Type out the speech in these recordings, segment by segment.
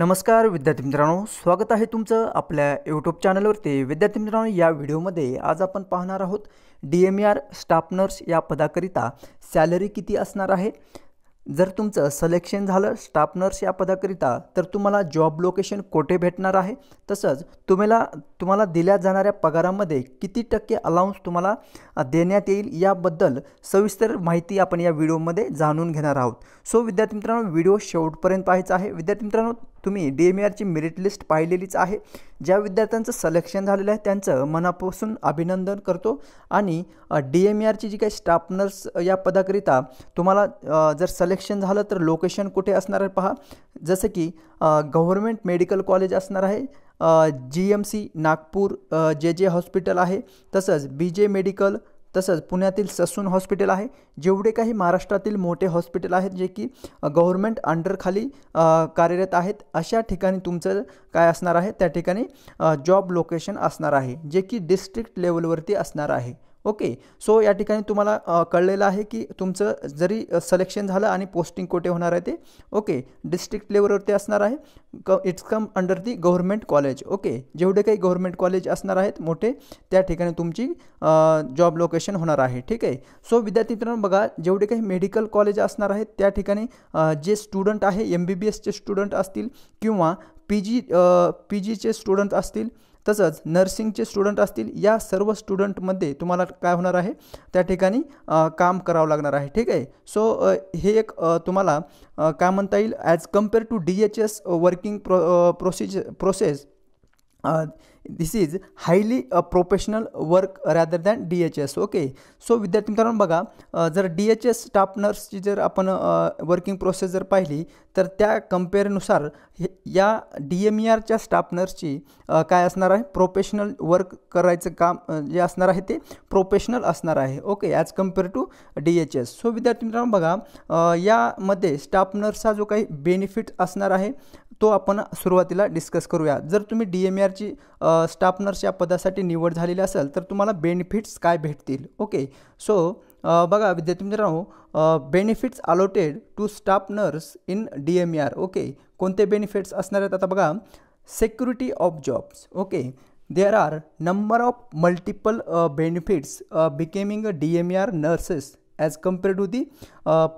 नमस्कार विद्यार्थी मित्रांनो स्वागत आहे तुमचं आपल्या यूट्यूब चॅनलवरती विद्यार्थी मित्रांनो या व्हिडिओमध्ये आज आपण पाहणार आहोत D M R staff nurse या पदाकरिता सॅलरी किती असणार आहे जर तुमचं सलेक्शन झालं स्टाफ नर्स या पदाकरिता तर तुम्हाला जॉब लोकेशन कोठे भेटणार आहे तसंच तुम्हाला तुम्हाला दिल्या जाणाऱ्या पगारामध्ये किती टक्के अलाउन्स तुम्हाला देण्यात येईल याबद्दल सविस्तर माहिती आपण या व्हिडिओमध्ये जाणून घेणार आहोत सो विद्यार्थी मित्रांनो व्हिडिओ शेवटपर्यंत पाहायचा आहे विद्यार्थी मित्रांनो तुम्ही डी एम आरची मेरिट लिस्ट पाहिलेलीच आहे ज्या विद्यार्थ्यांचं सलेक्शन झालेलं आहे त्यांचं मनापासून अभिनंदन करतो आणि डी एम आरची जी काही स्टाफ नर्स या पदाकरिता तुम्हाला जर सलेक्शन झालं तर लोकेशन कुठे असणार आहे पहा जसं की गव्हर्मेंट मेडिकल कॉलेज असणार आहे जी एम सी नागपूर जे जे हॉस्पिटल आहे तसंच बी जे मेडिकल तसंच पुण्यातील ससून हॉस्पिटल आहे जेवढे काही महाराष्ट्रातील मोठे हॉस्पिटल आहेत जे की गव्हर्मेंट अंडरखाली कार्यरत आहेत अशा ठिकाणी तुमचं काय असणार आहे त्या ठिकाणी जॉब लोकेशन असणार आहे जे की डिस्ट्रिक्ट लेवलवरती असणार आहे ओके सो या ठिकाणी तुम्हाला कळलेलं आहे की तुमचं जरी सलेक्शन झालं आणि पोस्टिंग कुठे होणार आहे ते ओके डिस्ट्रिक्ट लेवलवरती असणार आहे क it's come under the government college okay जेवढे काही गव्हर्मेंट कॉलेज असणार आहेत मोठे त्या ठिकाणी तुमची जॉब लोकेशन होणार आहे ठीक आहे सो विद्यार्थी मित्रांनो बघा जेवढे काही मेडिकल कॉलेज असणार आहेत त्या ठिकाणी जे स्टुडंट आहे एम बी बी एसचे स्टुडंट असतील किंवा पी जी पी जीचे स्टुडंट असतील तसंच नर्सिंगचे स्टुडंट असतील या सर्व स्टुडंटमध्ये तुम्हाला काय होणार आहे त्या ठिकाणी काम करावं लागणार आहे ठीक आहे सो हे एक तुम्हाला काय म्हणता येईल as compare to D H S working pro process process this is highly professional work rather than D H S okay so विद्यार्थी मित्रांनो बघा जर डी एच एस स्टाफ नर्सची जर आपण वर्किंग प्रोसेस जर पाहिली तर त्या कम्पेअरनुसार या डी एम ई आरच्या स्टाफ नर्सची काय असणार आहे प्रोफेशनल वर्क करायचं काम जे असणार आहे ते प्रोफेशनल असणार आहे okay as compare to D H S so विद्यार्थी मित्रांनो बघा यामध्ये स्टाफ नर्सचा जो काही बेनिफिट असणार आहे तो आपण सुरुवातीला डिस्कस करूया जर तुम्ही डी एम ई आरची स्टाफ नर्स या पदासाठी निवड झालेली असेल तर तुम्हाला बेनिफिट्स काय भेटतील ओके सो बघा विद्यार्थी मित्रांनो benefits allotted to staff nurse in D M R okay कोणते बेनिफिट्स असणार आहेत आता बघा security of jobs okay there are number of multiple benefits becoming D M R nurses as compared to the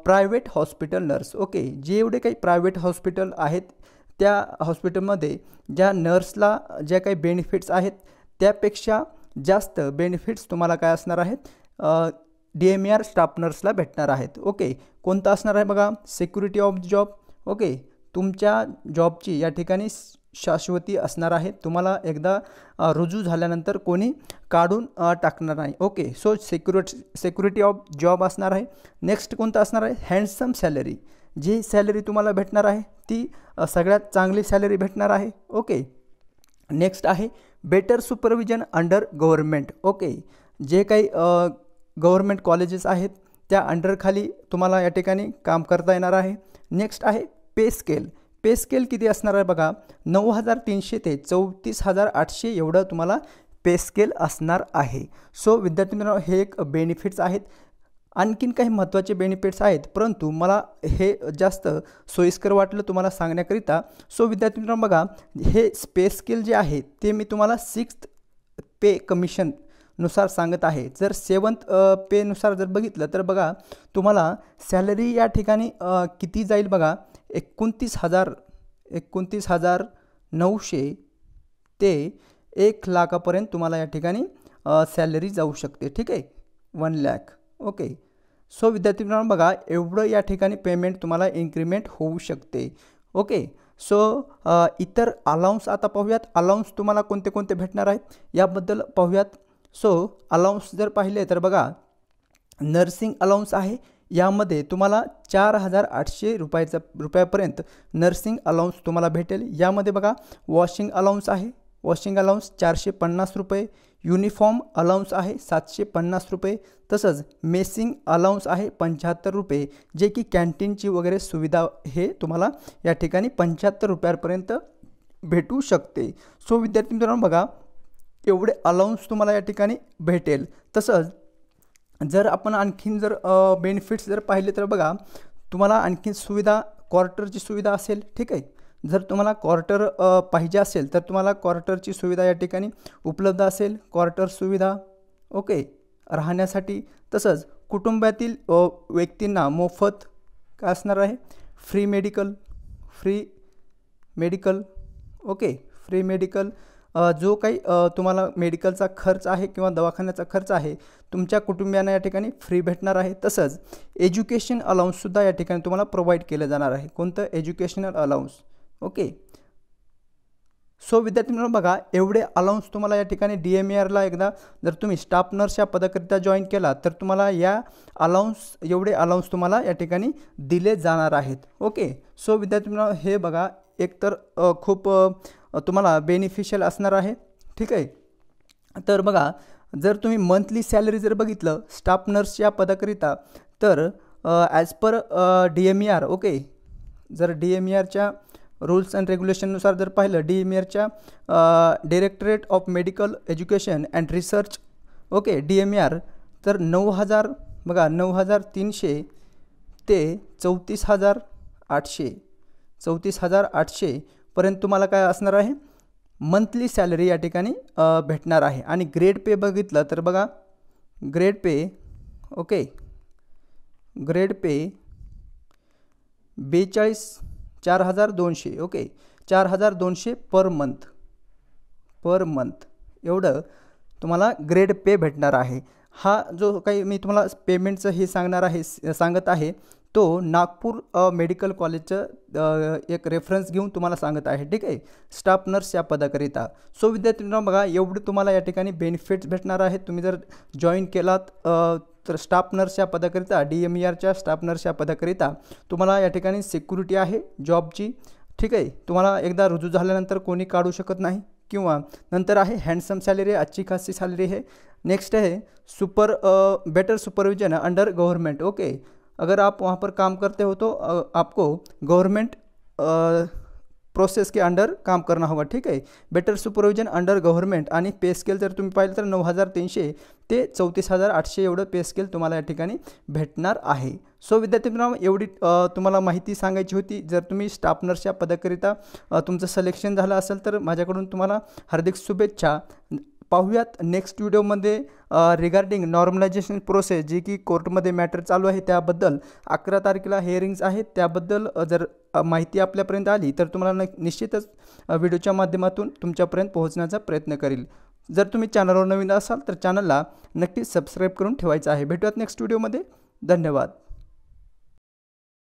private hospital nurse okay जे एवढे काही private hospital आहेत त्या हॉस्पिटलमध्ये ज्या नर्सला ज्या काही बेनिफिट्स आहेत त्यापेक्षा जास्त बेनिफिट्स तुम्हाला काय असणार आहेत डी एम आर स्टाफ नर्सला भेटणार आहेत ओके कोणता असणार आहे बघा सिक्युरिटी ऑफ जॉब ओके तुमच्या जॉबची या ठिकाणी शाश्वती असणार आहे तुम्हाला एकदा रुजू झाल्यानंतर कोणी काढून टाकणार नाही okay so security security of job असणार आहे नेक्स्ट कोणता असणार आहे हँडसम सॅलरी जी सॅलरी तुम्हाला भेटणार आहे ती सगळ्यात चांगली सॅलरी भेटणार आहे ओके नेक्स्ट आहे better supervision under government okay जे काही गव्हर्मेंट कॉलेजेस आहेत त्या अंडरखाली तुम्हाला या ठिकाणी काम करता येणार आहे नेक्स्ट आहे पे स्केल पे स्केल किती असणार आहे बघा नऊ हजार तीनशे ते चौतीस हजार आठशे एवढं तुम्हाला पे स्केल असणार आहे सो विद्यार्थी मित्रांनो हे एक बेनिफिट्स आहेत आणखीन काही महत्त्वाचे बेनिफिट्स आहेत परंतु मला हे जास्त सोयीस्कर वाटलं तुम्हाला सांगण्याकरिता सो विद्यार्थी मित्रांनो बघा हे स्पेस स्किल जे आहे ते मी तुम्हाला सिक्स्थ पे कमिशन नुसार सांगत आहे जर सेवन्थ पेनुसार जर बघितलं तर बघा तुम्हाला सॅलरी या ठिकाणी किती जाईल बघा एकोणतीस हजार एकोणतीस हजार नऊशे ते एक लाखापर्यंत तुम्हाला या ठिकाणी सॅलरी जाऊ शकते ठीक आहे वन लॅक ओके सो विद्यार्थी मित्रांनो बघा एवढं या ठिकाणी पेमेंट तुम्हाला इन्क्रीमेंट होऊ शकते ओके सो इतर अलाउन्स आता पाहूयात अलाउन्स तुम्हाला कोणते कोणते भेटणार आहेत याबद्दल पाहूयात सो अलाउन्स जर पाहिले तर बघा नर्सिंग अलाउन्स आहे यामध्ये तुम्हाला चार हजार आठशे रुपयाचा रुपयापर्यंत नर्सिंग अलाउन्स तुम्हाला भेटेल यामध्ये बघा वॉशिंग अलाउन्स आहे वॉशिंग अलाउन्स चारशे पन्नास रुपये युनिफॉर्म अलाउन्स आहे सातशे पन्नास रुपये तसंच मेसिंग अलाउन्स आहे पंच्याहत्तर रुपये जे की कॅन्टीनची वगैरे सुविधा हे तुम्हाला या ठिकाणी पंच्याहत्तर रुपयापर्यंत भेटू शकते सो विद्यार्थी मित्रांनो बघा एवढे अलाउन्स तुम्हाला या ठिकाणी भेटेल तसंच जर आपण आणखीन जर बेनिफिट्स जर पाहिले तर बघा तुम्हाला आणखीन सुविधा क्वार्टरची सुविधा असेल ठीक आहे जर तुम्हाला क्वार्टर पाहिजे असेल तर तुम्हाला क्वार्टरची सुविधा या ठिकाणी उपलब्ध असेल क्वार्टर सुविधा ओके राहण्यासाठी तसंच कुटुंबातील व्यक्तींना मोफत काय असणार आहे free medical free medical okay free medical जो काही तुम्हाला मेडिकलचा खर्च आहे किंवा दवाखान्याचा खर्च आहे तुमच्या कुटुंबियांना या ठिकाणी फ्री भेटणार आहे तसंच एज्युकेशन अलाउन्ससुद्धा या ठिकाणी तुम्हाला प्रोव्हाइड केलं जाणार आहे कोणतं एज्युकेशनल अलाउन्स ओके सो विद्यार्थी मित्रांनो बघा एवढे अलाउन्स तुम्हाला या ठिकाणी डी एम आरला एकदा जर तुम्ही स्टाफ नर्स या पदाकरिता जॉईन केला तर तुम्हाला या अलाउन्स एवढे अलाउन्स तुम्हाला या ठिकाणी दिले जाणार आहेत ओके सो विद्यार्थी मित्रांनो हे बघा एकतर खूप तुम्हाला बेनिफिशियल असणार आहे ठीक आहे तर बघा जर तुम्ही मंथली सॅलरी जर बघितलं स्टाफ नर्स या पदाकरिता तर as per D M E R okay जर डी एम ई e आरच्या रूल्स अँड रेग्युलेशननुसार जर पाहिलं डी एम आरच्या directorate of medical education and research okay D M R तर नऊ हजार बघा नऊ हजार तीनशे ते चौतीस हजार आठशे चौतीस हजार आठशेपर्यंत तुम्हाला काय असणार आहे मंथली सॅलरी या ठिकाणी भेटणार आहे आणि ग्रेड पे बघितलं तर बघा grade pay okay grade pay बेचाळीस चार हजार दोनशे ओके चार हजार दोनशे पर मंथ पर मंथ एवढं तुम्हाला ग्रेड पे भेटणार आहे हा जो काही मी तुम्हाला पेमेंटचं हे सांगणार आहे सांगत आहे तो नागपूर मेडिकल कॉलेजचं एक रेफरन्स घेऊन तुम्हाला सांगत आहे ठीक आहे स्टाफ नर्स या पदाकरिता सो विद्यार्थ्यांना बघा एवढं तुम्हाला या ठिकाणी बेनिफिट्स भेटणार आहेत तुम्ही जर जॉईन केलात तर स्टाफ नर्स या पदाकरिता डी एम ई आरच्या स्टाफ नर्स या पदाकरिता तुम्हाला या ठिकाणी सिक्युरिटी आहे जॉबची ठीक आहे तुम्हाला एकदा रुजू झाल्यानंतर कोणी काढू शकत नाही किंवा नंतर आहे हँडसम सॅलरी अच्छी खासी सॅलरी आहे नेक्स्ट आहे super better supervision under government okay अगर आप वहां पर काम करते हो तो आपको गवर्नमेंट प्रोसेस के अंडर काम करणं हवं ठीक आहे बेटर सुपरविजन अंडर गव्हर्नमेंट आणि पे स्केल जर तुम्ही पाहिलं तर नऊ हजार तीनशे ते चौतीस हजार आठशे एवढं पे स्केल तुम्हाला या ठिकाणी भेटणार आहे सो विद्यार्थी मित्रांनो एवढी तुम्हाला माहिती सांगायची होती जर तुम्ही स्टाफ पदाकरिता तुमचं सिलेक्शन झालं असेल तर माझ्याकडून तुम्हाला हार्दिक शुभेच्छा पाहूयात नेक्स्ट व्हिडिओमध्ये रिगार्डिंग नॉर्मलायझेशन प्रोसेस जी की कोर्टमध्ये मॅटर चालू आहे त्याबद्दल अकरा तारखेला हेअरिंग्स आहेत त्याबद्दल जर माहिती आपल्यापर्यंत आली तर तुम्हाला निश्चितच व्हिडिओच्या माध्यमातून तुमच्यापर्यंत पोहोचण्याचा प्रयत्न करेल जर तुम्ही चॅनलवर नवीन असाल तर चॅनलला नक्की सबस्क्राईब करून ठेवायचं आहे भेटूयात नेक्स्ट व्हिडिओमध्ये धन्यवाद